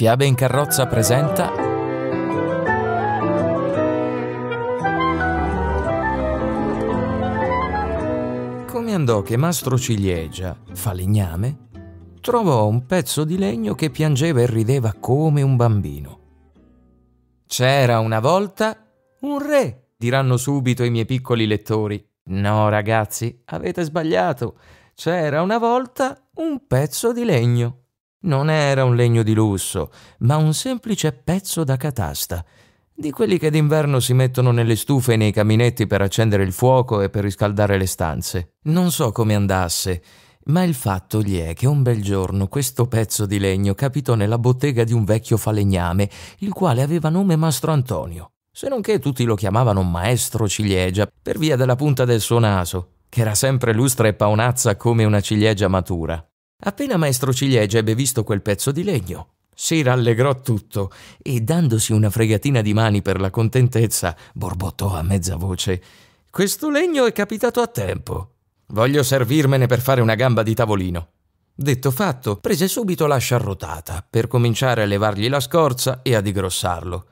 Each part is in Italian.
Fiabe in carrozza presenta Come andò che Mastro Ciliegia, falegname, trovò un pezzo di legno che piangeva e rideva come un bambino. C'era una volta un re, diranno subito i miei piccoli lettori. No, ragazzi, avete sbagliato. C'era una volta un pezzo di legno. Non era un legno di lusso, ma un semplice pezzo da catasta, di quelli che d'inverno si mettono nelle stufe e nei caminetti per accendere il fuoco e per riscaldare le stanze. Non so come andasse, ma il fatto gli è che un bel giorno questo pezzo di legno capitò nella bottega di un vecchio falegname, il quale aveva nome Mastro Antonio, se non che tutti lo chiamavano Maestro Ciliegia per via della punta del suo naso, che era sempre lustra e paonazza come una ciliegia matura. Appena maestro Ciliegia ebbe visto quel pezzo di legno, si rallegrò tutto e, dandosi una fregatina di mani per la contentezza, borbottò a mezza voce: Questo legno è capitato a tempo. Voglio servirmene per fare una gamba di tavolino. Detto fatto, prese subito la sciarrotata per cominciare a levargli la scorza e a digrossarlo.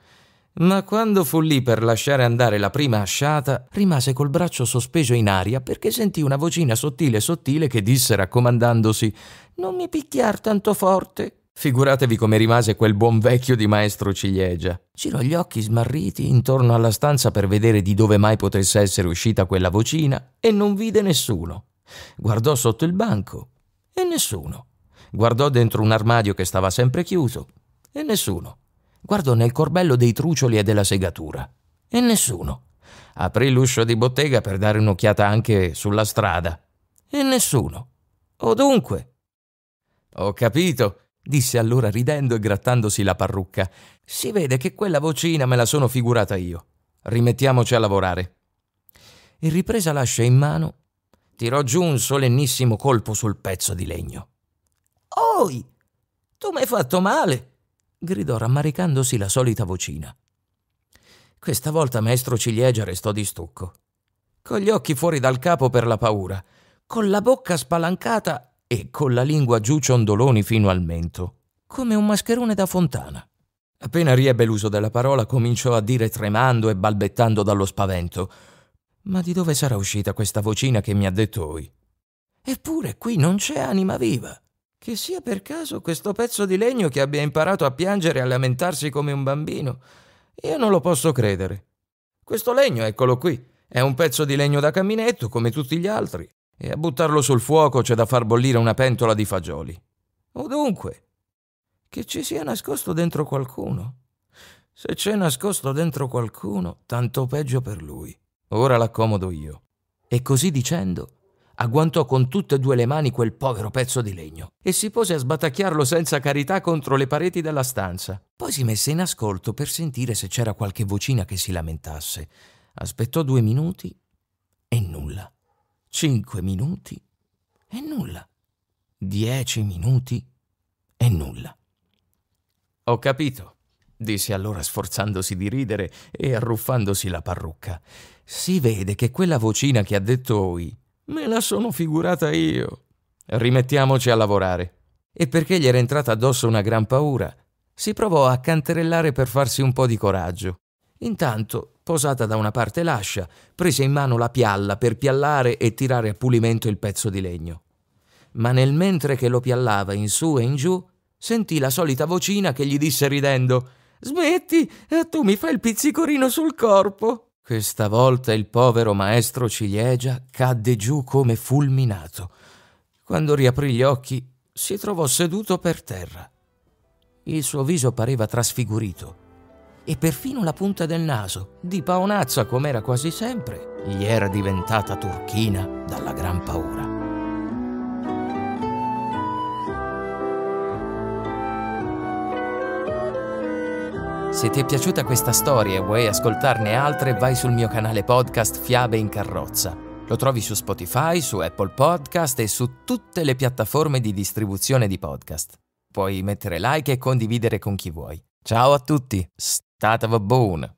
Ma quando fu lì per lasciare andare la prima asciata, rimase col braccio sospeso in aria perché sentì una vocina sottile sottile che disse raccomandandosi Non mi picchiar tanto forte. Figuratevi come rimase quel buon vecchio di maestro ciliegia. Girò gli occhi smarriti intorno alla stanza per vedere di dove mai potesse essere uscita quella vocina e non vide nessuno. Guardò sotto il banco e nessuno. Guardò dentro un armadio che stava sempre chiuso e nessuno guardò nel corbello dei trucioli e della segatura. E nessuno. Aprì l'uscio di bottega per dare un'occhiata anche sulla strada. E nessuno. O dunque. Ho capito, disse allora ridendo e grattandosi la parrucca. Si vede che quella vocina me la sono figurata io. Rimettiamoci a lavorare. E ripresa l'ascia in mano, tirò giù un solennissimo colpo sul pezzo di legno. Oi, tu m'hai fatto male! gridò rammaricandosi la solita vocina. Questa volta maestro Ciliegia restò di stucco, con gli occhi fuori dal capo per la paura, con la bocca spalancata e con la lingua giù ciondoloni fino al mento, come un mascherone da fontana. Appena riebbe l'uso della parola, cominciò a dire tremando e balbettando dallo spavento: Ma di dove sarà uscita questa vocina che mi ha detto oi? Eppure qui non c'è anima viva. Che sia per caso questo pezzo di legno che abbia imparato a piangere e a lamentarsi come un bambino. Io non lo posso credere. Questo legno, eccolo qui, è un pezzo di legno da caminetto come tutti gli altri, e a buttarlo sul fuoco c'è da far bollire una pentola di fagioli. O dunque, che ci sia nascosto dentro qualcuno. Se c'è nascosto dentro qualcuno, tanto peggio per lui. Ora l'accomodo io. E così dicendo, agguantò con tutte e due le mani quel povero pezzo di legno e si pose a sbatacchiarlo senza carità contro le pareti della stanza. Poi si messe in ascolto per sentire se c'era qualche vocina che si lamentasse. Aspettò due minuti e nulla. Cinque minuti e nulla. Dieci minuti e nulla. Ho capito, disse allora sforzandosi di ridere e arruffandosi la parrucca. Si vede che quella vocina che ha detto oi Me la sono figurata io. Rimettiamoci a lavorare. E perché gli era entrata addosso una gran paura, si provò a canterellare per farsi un po' di coraggio. Intanto, posata da una parte l'ascia, prese in mano la pialla per piallare e tirare a pulimento il pezzo di legno. Ma nel mentre che lo piallava in su e in giù, sentì la solita vocina che gli disse ridendo: Smetti, eh, tu mi fai il pizzicorino sul corpo. Questa volta il povero maestro ciliegia cadde giù come fulminato. Quando riaprì gli occhi, si trovò seduto per terra. Il suo viso pareva trasfigurito e perfino la punta del naso, di paonazza com'era quasi sempre, gli era diventata turchina dalla gran paura. Se ti è piaciuta questa storia e vuoi ascoltarne altre, vai sul mio canale podcast Fiabe in Carrozza. Lo trovi su Spotify, su Apple Podcast e su tutte le piattaforme di distribuzione di podcast. Puoi mettere like e condividere con chi vuoi. Ciao a tutti, stata va